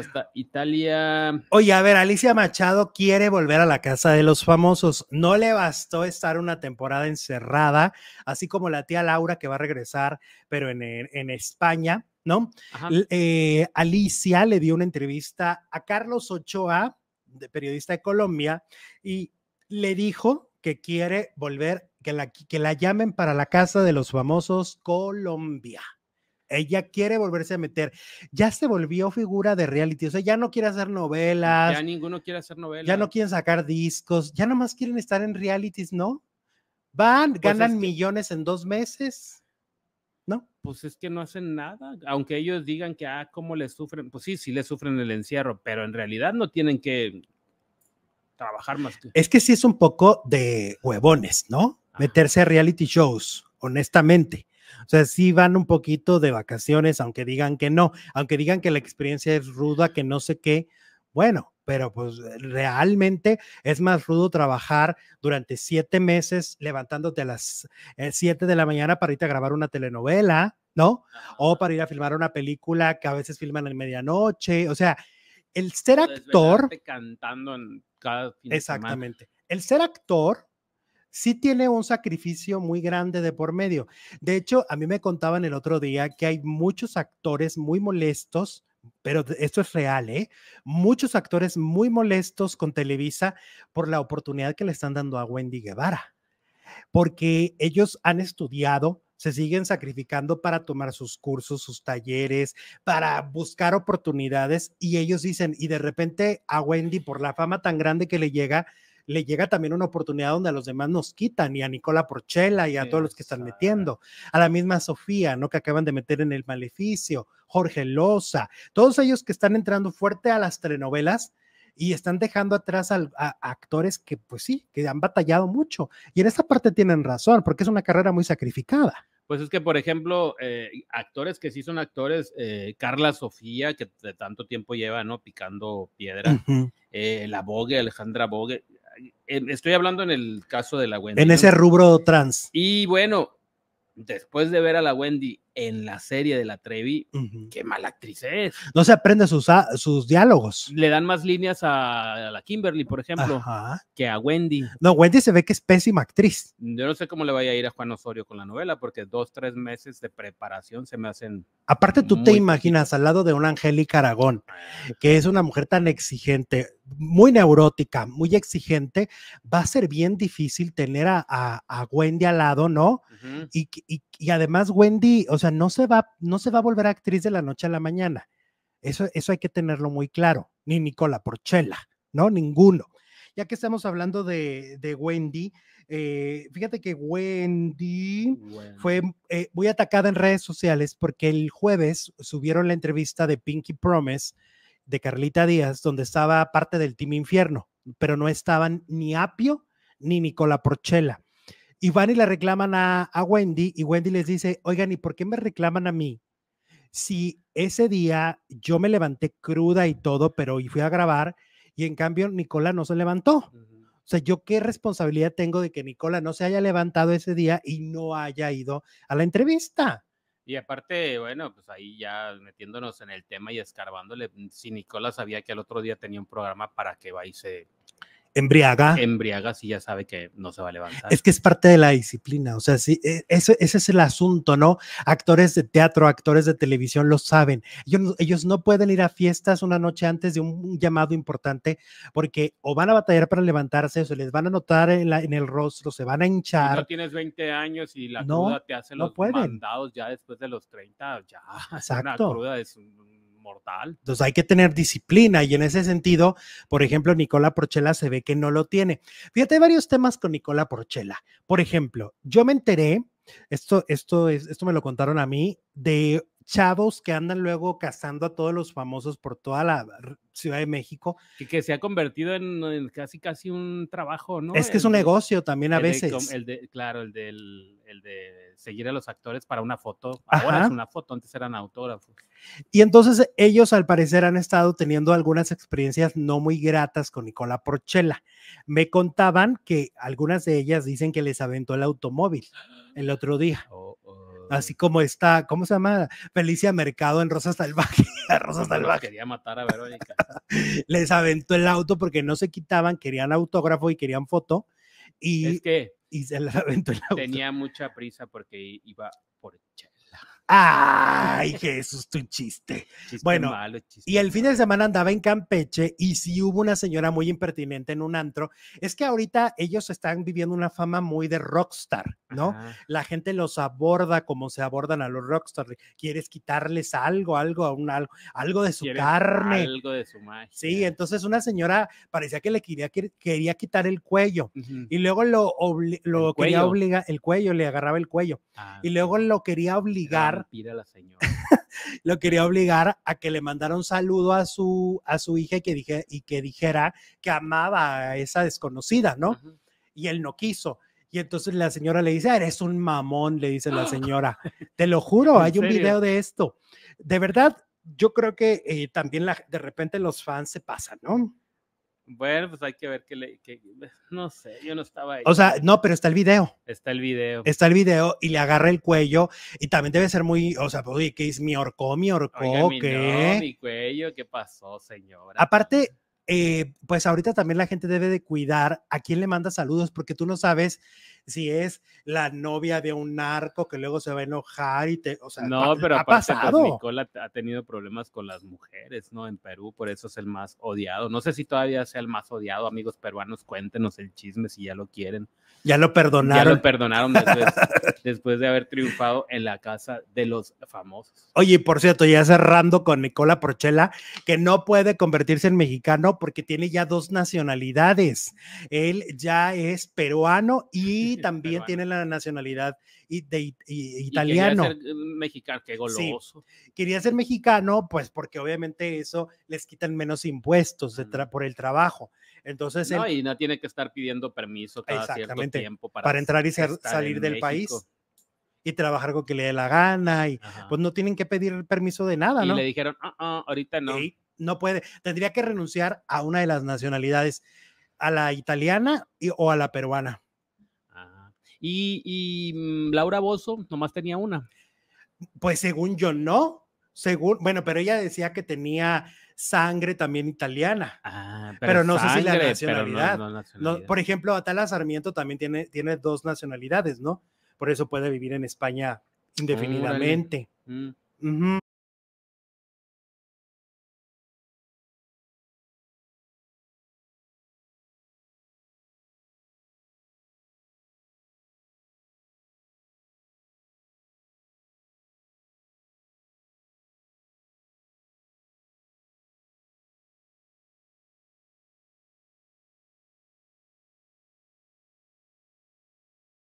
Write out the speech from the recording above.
hasta Italia. Oye, a ver, Alicia Machado quiere volver a la casa de los famosos. No le bastó estar una temporada encerrada, así como la tía Laura que va a regresar, pero en, España, ¿no? Eh, Alicia le dio una entrevista a Carlos Ochoa, de periodista de Colombia, y le dijo que quiere volver, que la, que la llamen para la casa de los famosos Colombia ella quiere volverse a meter. Ya se volvió figura de reality, o sea, ya no quiere hacer novelas. Ya ninguno quiere hacer novelas. Ya no quieren sacar discos, ya nomás quieren estar en realities, ¿no? Van, pues ganan millones en dos meses, ¿no? Pues es que no hacen nada, aunque ellos digan que, ah, cómo les sufren, pues sí, sí les sufren el encierro, pero en realidad no tienen que trabajar más. Que... Es que sí es un poco de huevones, ¿no? Meterse a reality shows, honestamente. O sea, sí van un poquito de vacaciones, aunque digan que no, aunque digan que la experiencia es ruda, que no sé qué. Bueno, pero pues realmente es más rudo trabajar durante siete meses levantándote a las eh, siete de la mañana para irte a grabar una telenovela, ¿no? O para ir a filmar una película que a veces filman en medianoche. O sea, el ser actor. Cantando en cada Exactamente. el ser actor sí tiene un sacrificio muy grande de por medio. De hecho, a mí me contaban el otro día que hay muchos actores muy molestos, pero esto es real, ¿eh? Muchos actores muy molestos con Televisa por la oportunidad que le están dando a Wendy Guevara, porque ellos han estudiado, se siguen sacrificando para tomar sus cursos, sus talleres, para buscar oportunidades y ellos dicen, y de repente a Wendy por la fama tan grande que le llega, le llega también una oportunidad donde a los demás nos quitan, y a Nicola Porchela y a todos los que están metiendo, a la misma Sofía, ¿no? Que acaban de meter en el maleficio, Jorge Loza, todos ellos que están entrando fuerte a las telenovelas y están dejando atrás a, actores que, pues sí, que han batallado mucho. Y en esa parte tienen razón, porque es una carrera muy sacrificada. Pues es que, por ejemplo, eh, actores que sí son actores, eh, Carla Sofía, que de tanto tiempo lleva, ¿no? Picando piedra, eh, la Vogue Alejandra Vogue estoy hablando en el caso de la Wendy. En ese rubro trans. Y bueno, después de ver a la Wendy en la serie de la Trevi, qué mala actriz es. No se aprende sus, sus diálogos. Le dan más líneas a, la Kimberly, por ejemplo, que a Wendy. No, Wendy se ve que es pésima actriz. Yo no sé cómo le vaya a ir a Juan Osorio con la novela, porque dos, tres meses de preparación se me hacen. Aparte, tú te imaginas al lado de una Angélica Aragón, ah. que es una mujer tan exigente, muy neurótica, muy exigente, va a ser bien difícil tener a, Wendy al lado, ¿no? y, además, Wendy, o sea, no se va, no se va a volver actriz de la noche a la mañana. Eso, eso hay que tenerlo muy claro. Ni Nicola Porchela, ¿no? Ninguno. Ya que estamos hablando de, Wendy, eh, fíjate que Wendy fue eh, muy atacada en redes sociales porque el jueves subieron la entrevista de Pinky Promise de Carlita Díaz, donde estaba parte del Team Infierno, pero no estaban ni Apio ni Nicola Porchela y van y le reclaman a, Wendy y Wendy les dice, oigan, ¿y por qué me reclaman a mí? Si ese día yo me levanté cruda y todo, pero y fui a grabar y en cambio Nicola no se levantó. O sea, ¿yo qué responsabilidad tengo de que Nicola no se haya levantado ese día y no haya ido a la entrevista? Y aparte, bueno, pues ahí ya metiéndonos en el tema y escarbándole, si Nicola sabía que el otro día tenía un programa, ¿para que va y se, Embriaga. Embriaga, sí, ya sabe que no se va a levantar. Es que es parte de la disciplina, o sea, sí, e, ese, es el asunto, ¿no? Actores de teatro, actores de televisión lo saben. Ellos, ellos no pueden ir a fiestas una noche antes de un llamado importante porque o van a batallar para levantarse, o se les van a notar en, el rostro, se van a hinchar. Si no tienes 20 años y la no, cruda te hace los pueden. mandados ya después de los 30, ya. Exacto. cruda es un mortal. Entonces hay que tener disciplina y en ese sentido, por ejemplo, Nicola Porchela se ve que no lo tiene. Fíjate, hay varios temas con Nicola Porchela. Por ejemplo, yo me enteré, esto, esto, esto me lo contaron a mí, de chavos que andan luego cazando a todos los famosos por toda la Ciudad de México. Que, que se ha convertido en, casi casi un trabajo, ¿no? Es que es un negocio también a veces. el de, claro, el, de seguir a los actores para una foto. Ahora es una foto, antes eran autógrafos. Y entonces ellos al parecer han estado teniendo algunas experiencias no muy gratas con Nicola Porchela. Me contaban que algunas de ellas dicen que les aventó el automóvil el otro día. Oh, oh así como está, ¿cómo se llama? Felicia Mercado en Rosa Salvaje. Rosa Salvaje. Quería matar a Verónica. Les aventó el auto porque no se quitaban, querían autógrafo y querían foto. Y, es que y se les aventó el auto. Tenía mucha prisa porque iba por chat. Ay, Jesús, tu chiste. bueno, y el fin de semana andaba en Campeche y sí hubo una señora muy impertinente en un antro. Es que ahorita ellos están viviendo una fama muy de rockstar, ¿no? La gente los aborda como se abordan a los rockstar. Quieres quitarles algo, algo, a un, algo, algo de su carne. Algo de su magia. Sí, entonces una señora parecía que le quería, quería quitar el cuello y luego lo, lo quería obligar, el cuello, le agarraba el cuello ah, y luego lo quería obligar pide la señora. lo quería obligar a que le mandara un saludo a su, a su hija y que, dije, y que dijera que amaba a esa desconocida, ¿no? Y él no quiso. Y entonces la señora le dice, ah, eres un mamón, le dice la señora. Te lo juro, hay un video de esto. De verdad, yo creo que eh, también de repente los fans se pasan, ¿no? Bueno, pues hay que ver qué le, no sé, yo no estaba ahí. O sea, no, pero está el video. Está el video. Está el video y le agarra el cuello y también debe ser muy, o sea, pues, ¿qué es mi orcó, mi orcó, qué? Mi, mi cuello, ¿qué pasó, señora? Aparte, eh, pues ahorita también la gente debe de cuidar a quién le manda saludos, porque tú no sabes si es la novia de un narco que luego se va a enojar y te, o no, pero ha aparte, pues, pasado. ha tenido problemas con las mujeres, ¿no? En Perú, por eso es el más odiado. No sé si todavía sea el más odiado, amigos peruanos, cuéntenos el chisme si ya lo quieren. Ya lo perdonaron. Ya lo perdonaron después, de haber triunfado en la casa de los famosos. Oye, por cierto, ya cerrando con Nicola Porchela, que no puede convertirse en mexicano porque tiene ya dos nacionalidades. Él ya es peruano y también tiene la nacionalidad de, italiano. quería ser eh, mexicano, qué goloso. Quería ser mexicano, pues porque obviamente eso les quitan menos impuestos por el trabajo. Entonces, no, y no tiene que estar pidiendo permiso cada exactamente, cierto tiempo para, entrar y salir del país y trabajar con que le dé la gana y pues no tienen que pedir permiso de nada, ¿no? Y le dijeron, ah, ah, ahorita no. no puede, tendría que renunciar a una de las nacionalidades, a la italiana o a la peruana. Ah, y, y mm, Laura Bozo nomás tenía una. Pues según yo no, según, bueno, pero ella decía que tenía sangre también italiana. Ah, pero, no sé si la nacionalidad. por ejemplo, Atala Sarmiento también tiene, tiene dos nacionalidades, ¿no? Por eso puede vivir en España indefinidamente. Mm.